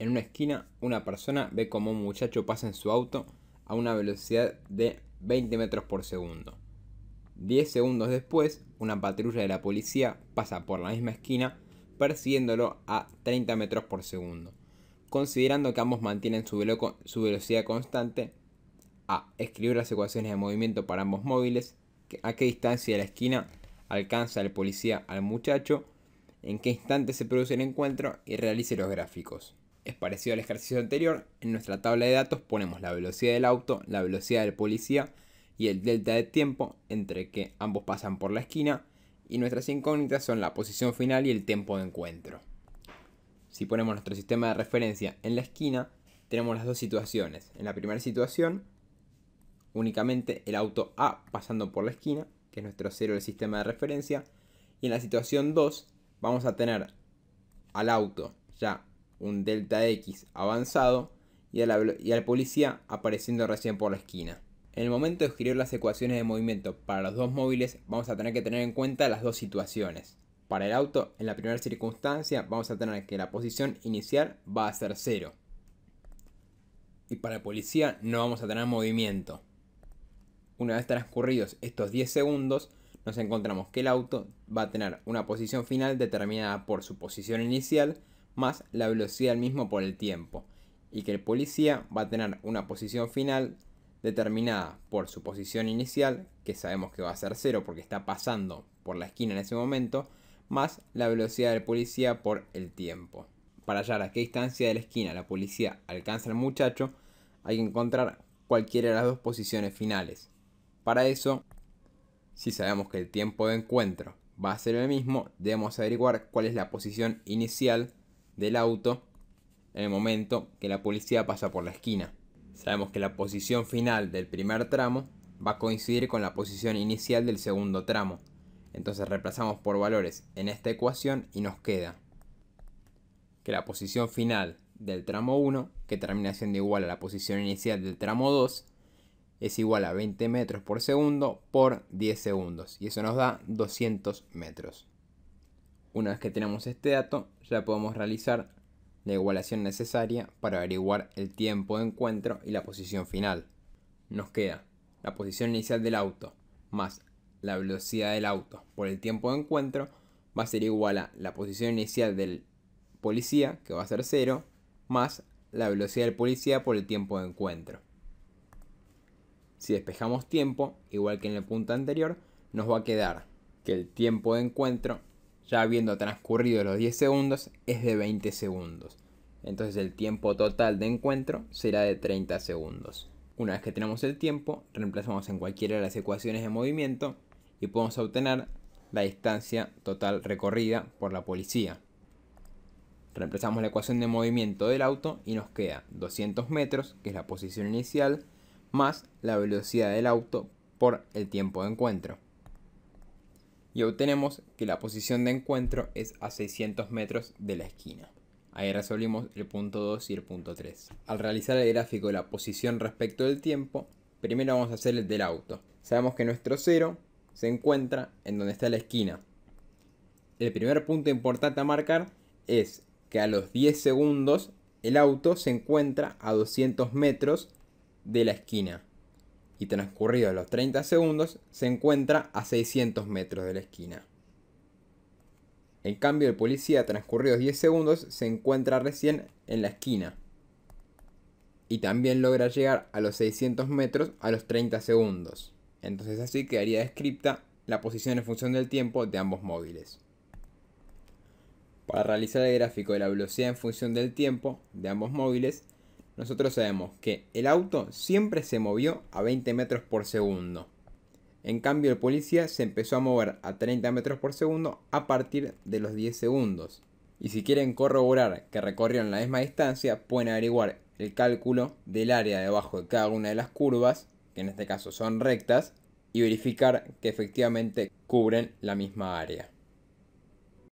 En una esquina, una persona ve como un muchacho pasa en su auto a una velocidad de 20 metros por segundo. 10 segundos después, una patrulla de la policía pasa por la misma esquina persiguiéndolo a 30 metros por segundo. Considerando que ambos mantienen su, velocidad constante, a. Escribir las ecuaciones de movimiento para ambos móviles, a qué distancia de la esquina alcanza el policía al muchacho, en qué instante se produce el encuentro y realice los gráficos es parecido al ejercicio anterior, en nuestra tabla de datos ponemos la velocidad del auto, la velocidad del policía y el delta de tiempo entre que ambos pasan por la esquina y nuestras incógnitas son la posición final y el tiempo de encuentro. Si ponemos nuestro sistema de referencia en la esquina, tenemos las dos situaciones. En la primera situación, únicamente el auto A pasando por la esquina, que es nuestro cero del sistema de referencia, y en la situación 2 vamos a tener al auto ya un Delta X avanzado y, al policía apareciendo recién por la esquina. En el momento de escribir las ecuaciones de movimiento para los dos móviles vamos a tener que tener en cuenta las dos situaciones. Para el auto, en la primera circunstancia vamos a tener que la posición inicial va a ser cero. Y para el policía no vamos a tener movimiento. Una vez transcurridos estos 10 segundos, nos encontramos que el auto va a tener una posición final determinada por su posición inicial más la velocidad del mismo por el tiempo, y que el policía va a tener una posición final determinada por su posición inicial, que sabemos que va a ser cero porque está pasando por la esquina en ese momento, más la velocidad del policía por el tiempo. Para hallar a qué distancia de la esquina la policía alcanza al muchacho, hay que encontrar cualquiera de las dos posiciones finales. Para eso, si sabemos que el tiempo de encuentro va a ser el mismo, debemos averiguar cuál es la posición inicial del auto en el momento que la policía pasa por la esquina. Sabemos que la posición final del primer tramo va a coincidir con la posición inicial del segundo tramo. Entonces reemplazamos por valores en esta ecuación y nos queda que la posición final del tramo 1, que termina siendo igual a la posición inicial del tramo 2, es igual a 20 metros por segundo por 10 segundos. Y eso nos da 200 metros. Una vez que tenemos este dato, ya podemos realizar la igualación necesaria para averiguar el tiempo de encuentro y la posición final. Nos queda la posición inicial del auto más la velocidad del auto por el tiempo de encuentro va a ser igual a la posición inicial del policía, que va a ser 0, más la velocidad del policía por el tiempo de encuentro. Si despejamos tiempo, igual que en el punto anterior, nos va a quedar que el tiempo de encuentro ya habiendo transcurrido los 10 segundos, es de 20 segundos. Entonces el tiempo total de encuentro será de 30 segundos. Una vez que tenemos el tiempo, reemplazamos en cualquiera de las ecuaciones de movimiento y podemos obtener la distancia total recorrida por la policía. Reemplazamos la ecuación de movimiento del auto y nos queda 200 metros, que es la posición inicial, más la velocidad del auto por el tiempo de encuentro y obtenemos que la posición de encuentro es a 600 metros de la esquina. Ahí resolvimos el punto 2 y el punto 3. Al realizar el gráfico de la posición respecto del tiempo, primero vamos a hacer el del auto. Sabemos que nuestro 0 se encuentra en donde está la esquina. El primer punto importante a marcar es que a los 10 segundos el auto se encuentra a 200 metros de la esquina y transcurridos los 30 segundos se encuentra a 600 metros de la esquina. En cambio, el policía transcurridos 10 segundos se encuentra recién en la esquina y también logra llegar a los 600 metros a los 30 segundos. Entonces así quedaría descripta la posición en función del tiempo de ambos móviles. Para realizar el gráfico de la velocidad en función del tiempo de ambos móviles, nosotros sabemos que el auto siempre se movió a 20 metros por segundo. En cambio, el policía se empezó a mover a 30 metros por segundo a partir de los 10 segundos. Y si quieren corroborar que recorrieron la misma distancia, pueden averiguar el cálculo del área debajo de cada una de las curvas, que en este caso son rectas, y verificar que efectivamente cubren la misma área.